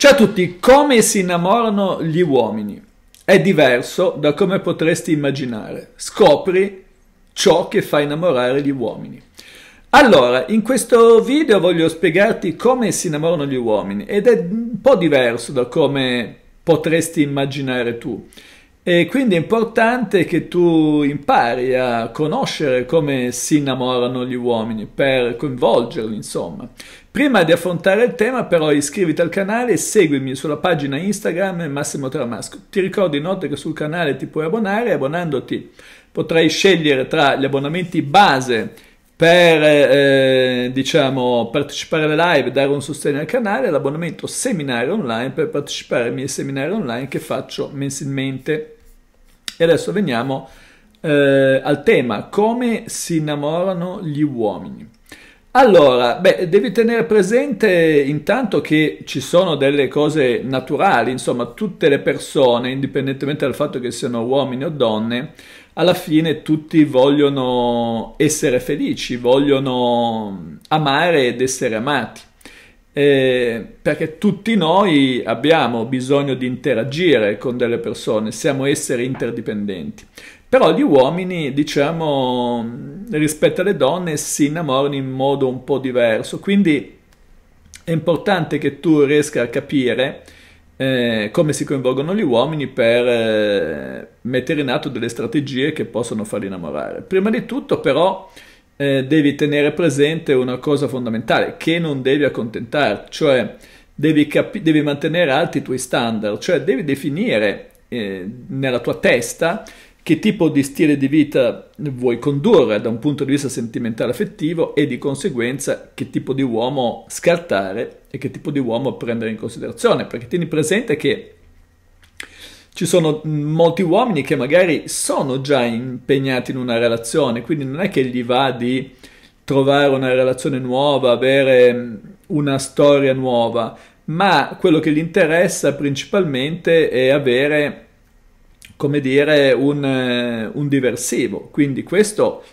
Ciao a tutti, come si innamorano gli uomini? È diverso da come potresti immaginare. Scopri ciò che fa innamorare gli uomini. Allora, in questo video voglio spiegarti come si innamorano gli uomini ed è un po' diverso da come potresti immaginare tu. E quindi è importante che tu impari a conoscere come si innamorano gli uomini per coinvolgerli, insomma. Prima di affrontare il tema però iscriviti al canale e seguimi sulla pagina Instagram Massimo Tramasco. Ti ricordo inoltre che sul canale ti puoi abbonare abbonandoti potrai scegliere tra gli abbonamenti base per eh, diciamo, partecipare alle live, dare un sostegno al canale, l'abbonamento seminario online per partecipare ai miei seminari online che faccio mensilmente. E adesso veniamo eh, al tema, come si innamorano gli uomini. Allora, beh, devi tenere presente intanto che ci sono delle cose naturali, insomma, tutte le persone, indipendentemente dal fatto che siano uomini o donne, alla fine tutti vogliono essere felici, vogliono amare ed essere amati eh, perché tutti noi abbiamo bisogno di interagire con delle persone, siamo esseri interdipendenti. Però gli uomini, diciamo, rispetto alle donne si innamorano in modo un po' diverso, quindi è importante che tu riesca a capire eh, come si coinvolgono gli uomini per eh, mettere in atto delle strategie che possono farli innamorare. Prima di tutto però eh, devi tenere presente una cosa fondamentale, che non devi accontentarti, cioè devi, devi mantenere alti i tuoi standard, cioè devi definire eh, nella tua testa che tipo di stile di vita vuoi condurre da un punto di vista sentimentale affettivo e di conseguenza che tipo di uomo scartare e che tipo di uomo prendere in considerazione, perché tieni presente che ci sono mm, molti uomini che magari sono già impegnati in una relazione, quindi non è che gli va di trovare una relazione nuova, avere mm, una storia nuova, ma quello che gli interessa principalmente è avere, come dire, un, eh, un diversivo. Quindi questo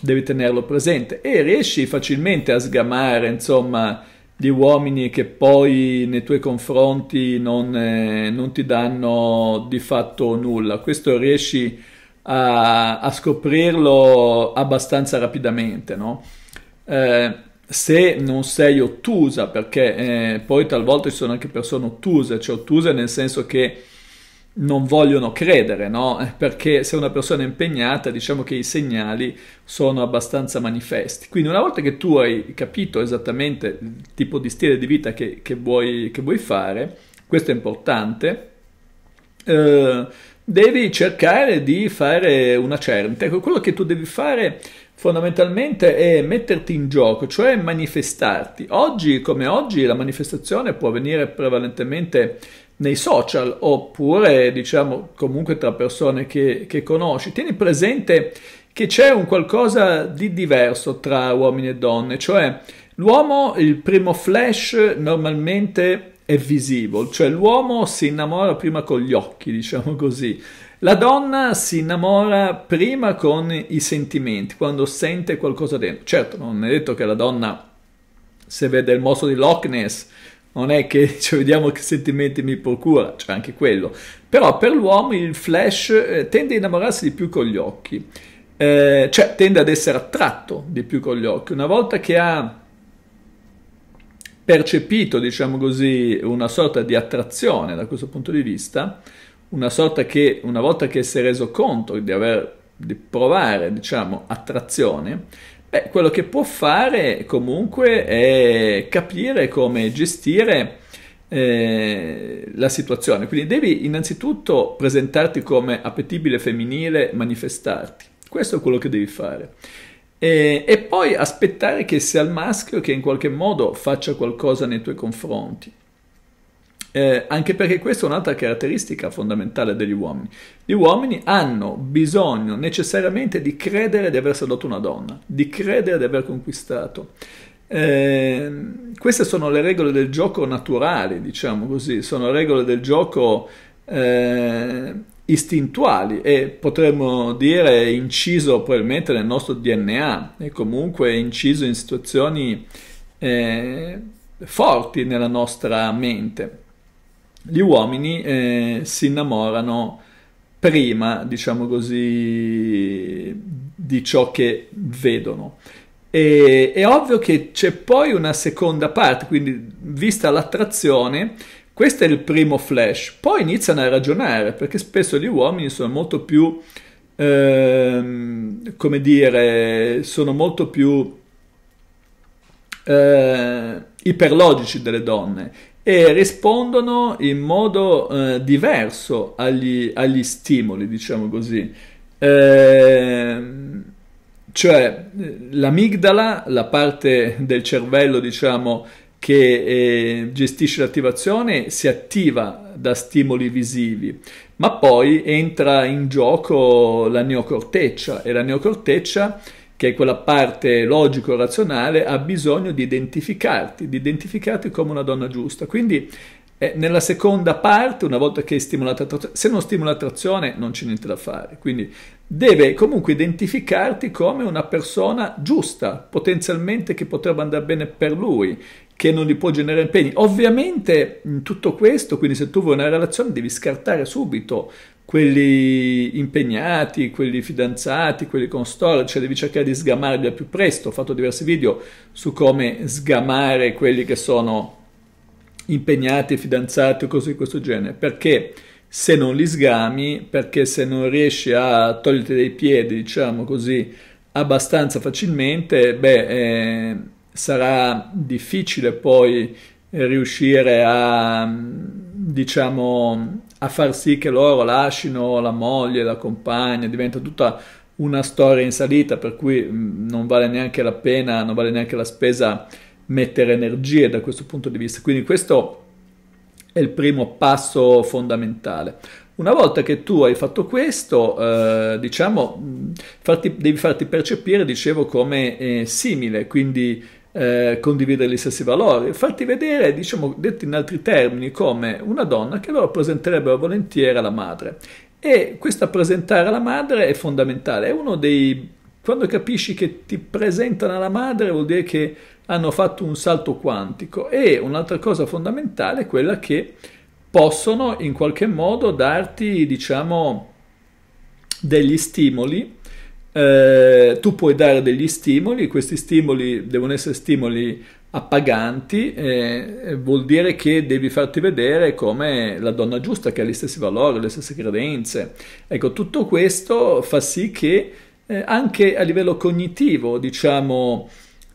devi tenerlo presente e riesci facilmente a sgamare, insomma, di uomini che poi nei tuoi confronti non, eh, non ti danno di fatto nulla. Questo riesci a, a scoprirlo abbastanza rapidamente, no? Eh, se non sei ottusa, perché eh, poi talvolta ci sono anche persone ottuse, cioè ottuse nel senso che non vogliono credere, no? Perché se una persona è impegnata, diciamo che i segnali sono abbastanza manifesti. Quindi una volta che tu hai capito esattamente il tipo di stile di vita che, che, vuoi, che vuoi, fare, questo è importante, eh, devi cercare di fare una certa. Ecco, quello che tu devi fare fondamentalmente è metterti in gioco, cioè manifestarti. Oggi come oggi la manifestazione può venire prevalentemente nei social oppure diciamo comunque tra persone che, che conosci, tieni presente che c'è un qualcosa di diverso tra uomini e donne, cioè l'uomo il primo flash normalmente è visivo, cioè l'uomo si innamora prima con gli occhi, diciamo così. La donna si innamora prima con i sentimenti, quando sente qualcosa dentro. Certo, non è detto che la donna se vede il mostro di Loch Ness non è che cioè, vediamo che sentimenti mi procura, c'è cioè anche quello. Però per l'uomo il flash eh, tende a innamorarsi di più con gli occhi, eh, cioè tende ad essere attratto di più con gli occhi. Una volta che ha percepito, diciamo così, una sorta di attrazione da questo punto di vista, una sorta che una volta che si è reso conto di aver di provare, diciamo, attrazione, Beh, quello che può fare comunque è capire come gestire eh, la situazione. Quindi devi innanzitutto presentarti come appetibile femminile, manifestarti. Questo è quello che devi fare. E, e poi aspettare che sia il maschio che in qualche modo faccia qualcosa nei tuoi confronti. Eh, anche perché questa è un'altra caratteristica fondamentale degli uomini. Gli uomini hanno bisogno necessariamente di credere di aver salvato una donna, di credere di aver conquistato. Eh, queste sono le regole del gioco naturali, diciamo così, sono regole del gioco eh, istintuali e potremmo dire inciso probabilmente nel nostro DNA e comunque inciso in situazioni eh, forti nella nostra mente gli uomini eh, si innamorano prima, diciamo così, di ciò che vedono. E, è ovvio che c'è poi una seconda parte, quindi vista l'attrazione, questo è il primo flash. Poi iniziano a ragionare, perché spesso gli uomini sono molto più, ehm, come dire, sono molto più eh, iperlogici delle donne e rispondono in modo eh, diverso agli, agli, stimoli, diciamo così. Eh, cioè l'amigdala, la parte del cervello, diciamo, che eh, gestisce l'attivazione, si attiva da stimoli visivi, ma poi entra in gioco la neocorteccia e la neocorteccia che è quella parte logico-razionale, ha bisogno di identificarti, di identificarti come una donna giusta. Quindi eh, nella seconda parte, una volta che è stimolata l'attrazione, se non stimola l'attrazione non c'è niente da fare. Quindi deve comunque identificarti come una persona giusta, potenzialmente che potrebbe andare bene per lui, che non gli può generare impegni. Ovviamente in tutto questo, quindi se tu vuoi una relazione devi scartare subito quelli impegnati, quelli fidanzati, quelli con storia, cioè devi cercare di sgamarli al più presto. Ho fatto diversi video su come sgamare quelli che sono impegnati, fidanzati o cose di questo genere, perché se non li sgami, perché se non riesci a toglierti dai piedi, diciamo così, abbastanza facilmente, beh, eh, sarà difficile poi riuscire a, diciamo, a far sì che loro lasciano la moglie, la compagna, diventa tutta una storia in salita per cui mm, non vale neanche la pena, non vale neanche la spesa mettere energie da questo punto di vista. Quindi questo è il primo passo fondamentale. Una volta che tu hai fatto questo, eh, diciamo, mm, farti, devi farti percepire, dicevo, come eh, simile, quindi eh, condividere gli stessi valori, farti vedere, diciamo, detto in altri termini, come una donna che loro presenterebbero volentieri alla madre. E questo presentare alla madre è fondamentale, è uno dei... Quando capisci che ti presentano alla madre vuol dire che hanno fatto un salto quantico e un'altra cosa fondamentale è quella che possono in qualche modo darti, diciamo, degli stimoli eh, tu puoi dare degli stimoli, questi stimoli devono essere stimoli appaganti, eh, vuol dire che devi farti vedere come la donna giusta che ha gli stessi valori, le stesse credenze. Ecco, tutto questo fa sì che eh, anche a livello cognitivo, diciamo,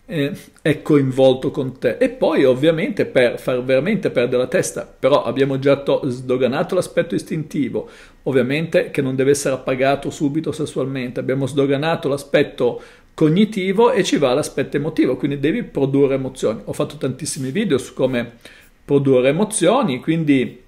eh, è coinvolto con te. E poi ovviamente per far veramente perdere la testa, però abbiamo già sdoganato l'aspetto istintivo, ovviamente che non deve essere appagato subito sessualmente. Abbiamo sdoganato l'aspetto cognitivo e ci va l'aspetto emotivo, quindi devi produrre emozioni. Ho fatto tantissimi video su come produrre emozioni, quindi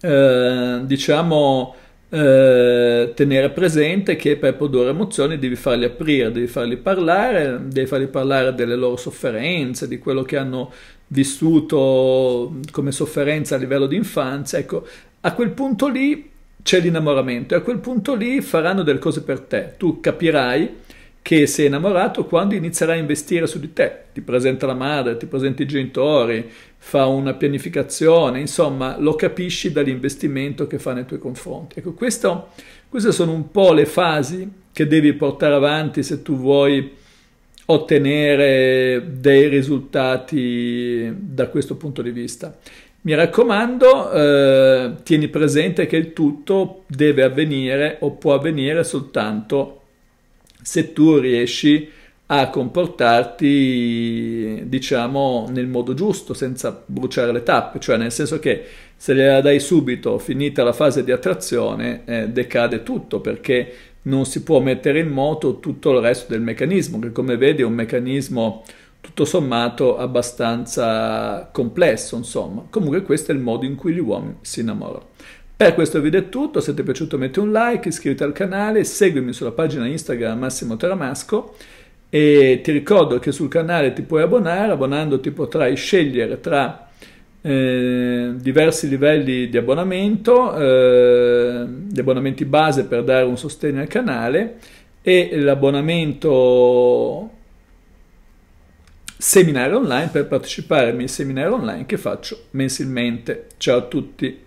eh, diciamo eh, tenere presente che per produrre emozioni devi farli aprire, devi farli parlare, devi farli parlare delle loro sofferenze, di quello che hanno vissuto come sofferenza a livello di infanzia. Ecco, a quel punto lì c'è l'innamoramento e a quel punto lì faranno delle cose per te. Tu capirai che sei innamorato quando inizierai a investire su di te. Ti presenta la madre, ti presenta i genitori, fa una pianificazione, insomma lo capisci dall'investimento che fa nei tuoi confronti. Ecco, questo, queste sono un po' le fasi che devi portare avanti se tu vuoi ottenere dei risultati da questo punto di vista. Mi raccomando, eh, tieni presente che il tutto deve avvenire o può avvenire soltanto se tu riesci a comportarti, diciamo, nel modo giusto, senza bruciare le tappe, cioè nel senso che se la dai subito, finita la fase di attrazione, eh, decade tutto perché non si può mettere in moto tutto il resto del meccanismo, che come vedi è un meccanismo tutto sommato abbastanza complesso, insomma. Comunque questo è il modo in cui gli uomini si innamorano. Per questo video è tutto, se ti è piaciuto metti un like, iscriviti al canale, seguimi sulla pagina Instagram Massimo Teramasco e ti ricordo che sul canale ti puoi abbonare, abbonandoti potrai scegliere tra eh, diversi livelli di abbonamento, eh, gli abbonamenti base per dare un sostegno al canale e l'abbonamento seminario online per partecipare ai mio seminario online che faccio mensilmente. Ciao a tutti!